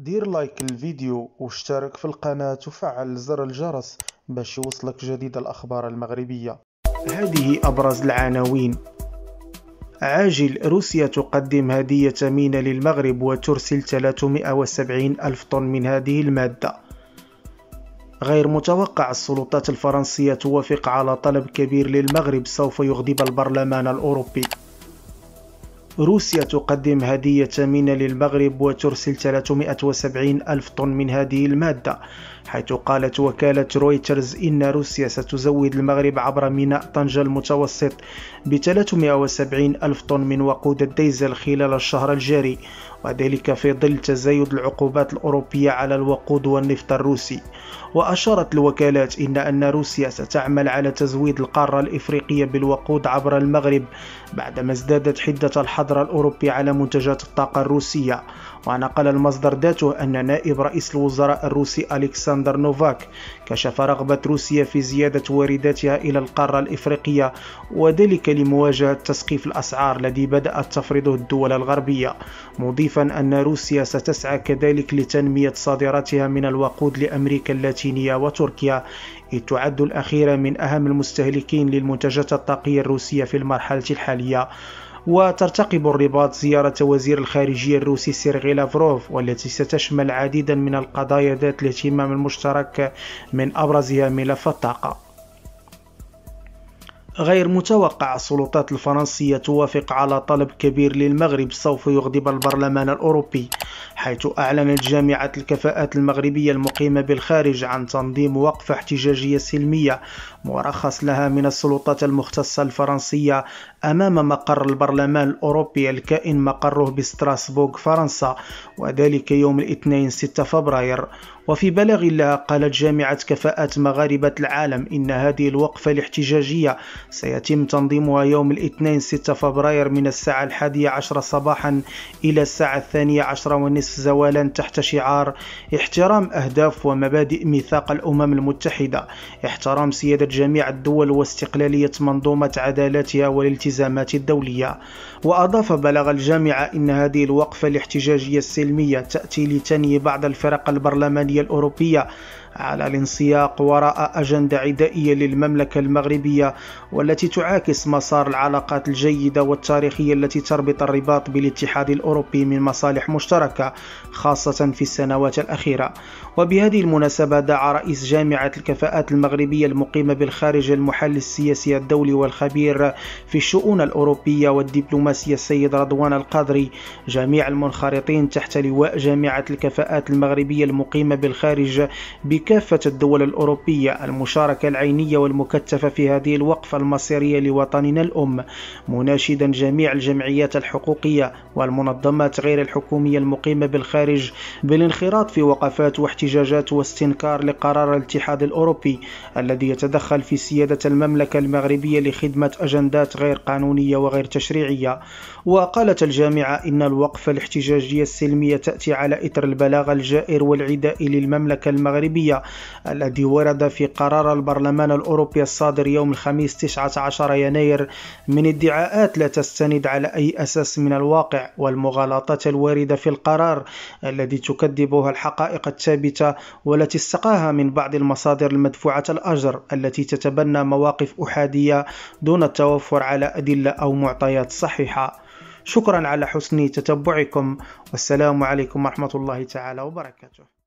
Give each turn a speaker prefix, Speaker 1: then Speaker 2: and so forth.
Speaker 1: دير لايك للفيديو واشترك في القناة وفعل زر الجرس باش يوصلك جديد الأخبار المغربية هذه أبرز العناوين عاجل روسيا تقدم هدية ثمينة للمغرب وترسل 370 ألف طن من هذه المادة غير متوقع السلطات الفرنسية توافق على طلب كبير للمغرب سوف يغضب البرلمان الأوروبي روسيا تقدم هدية ثمينة للمغرب وترسل 370 ألف طن من هذه المادة حيث قالت وكالة رويترز إن روسيا ستزود المغرب عبر ميناء طنجة المتوسط ب 370 ألف طن من وقود الديزل خلال الشهر الجاري وذلك في ظل تزايد العقوبات الأوروبية على الوقود والنفط الروسي وأشارت الوكالات إن أن روسيا ستعمل على تزويد القارة الإفريقية بالوقود عبر المغرب بعدما ازدادت حدة الحظر الأوروبي على منتجات الطاقة الروسية ونقل المصدر ذاته أن نائب رئيس الوزراء الروسي ألكسندر نوفاك كشف رغبة روسيا في زيادة وارداتها إلى القارة الإفريقية وذلك لمواجهة تسقيف الأسعار الذي بدأت تفرضه الدول الغربية مضيفا أن روسيا ستسعى كذلك لتنمية صادراتها من الوقود لأمريكا اللاتينية وتركيا إذ تعد الأخيرة من أهم المستهلكين للمنتجات الطاقية الروسية في المرحلة الحالية وترتقب الرباط زيارة وزير الخارجية الروسي سيرغي لافروف والتي ستشمل عديدا من القضايا ذات الاهتمام المشترك من أبرزها ملف الطاقة غير متوقع السلطات الفرنسية توافق على طلب كبير للمغرب سوف يغضب البرلمان الأوروبي حيث أعلنت جامعة الكفاءات المغربية المقيمة بالخارج عن تنظيم وقفة احتجاجية سلمية مرخص لها من السلطات المختصة الفرنسية أمام مقر البرلمان الأوروبي الكائن مقره بستراسبورغ فرنسا وذلك يوم الاثنين 6 فبراير وفي بلاغ لها قالت جامعة كفاءات مغاربة العالم إن هذه الوقفة الاحتجاجية سيتم تنظيمها يوم الاثنين 6 فبراير من الساعة الحادية عشر صباحا إلى الساعة الثانية عشر والنصف باريس زوالا تحت شعار احترام أهداف ومبادئ ميثاق الأمم المتحدة احترام سيادة جميع الدول واستقلالية منظومة عدالاتها والالتزامات الدولية وأضاف بلغ الجامعة إن هذه الوقفة الاحتجاجية السلمية تأتي لتنهي بعض الفرق البرلمانية الأوروبية على الانسياق وراء أجندة عدائية للمملكة المغربية والتي تعاكس مسار العلاقات الجيدة والتاريخية التي تربط الرباط بالاتحاد الأوروبي من مصالح مشتركة خاصة في السنوات الأخيرة وبهذه المناسبة دعا رئيس جامعة الكفاءات المغربية المقيمة بالخارج المحلل السياسي الدولي والخبير في الشؤون الأوروبية والدبلوماسية السيد رضوان القادري جميع المنخرطين تحت لواء جامعة الكفاءات المغربية المقيمة بالخارج ب لكافة الدول الأوروبية المشاركة العينية والمكثفة في هذه الوقفة المصيرية لوطننا الأم مناشدا جميع الجمعيات الحقوقية والمنظمات غير الحكومية المقيمة بالخارج بالانخراط في وقفات واحتجاجات واستنكار لقرار الاتحاد الأوروبي الذي يتدخل في سيادة المملكة المغربية لخدمة أجندات غير قانونية وغير تشريعية وقالت الجامعة إن الوقفة الاحتجاجية السلمية تأتي على إثر البلاغ الجائر والعدائي للمملكة المغربية الصحية الذي ورد في قرار البرلمان الأوروبي الصادر يوم الخميس 19 يناير من ادعاءات لا تستند على أي أساس من الواقع والمغالطات الواردة في القرار الذي تكذبها الحقائق الثابتة والتي استقاها من بعض المصادر المدفوعة الأجر التي تتبنى مواقف أحادية دون التوفر على أدلة أو معطيات صحيحة شكرا على حسن تتبعكم والسلام عليكم ورحمة الله تعالى وبركاته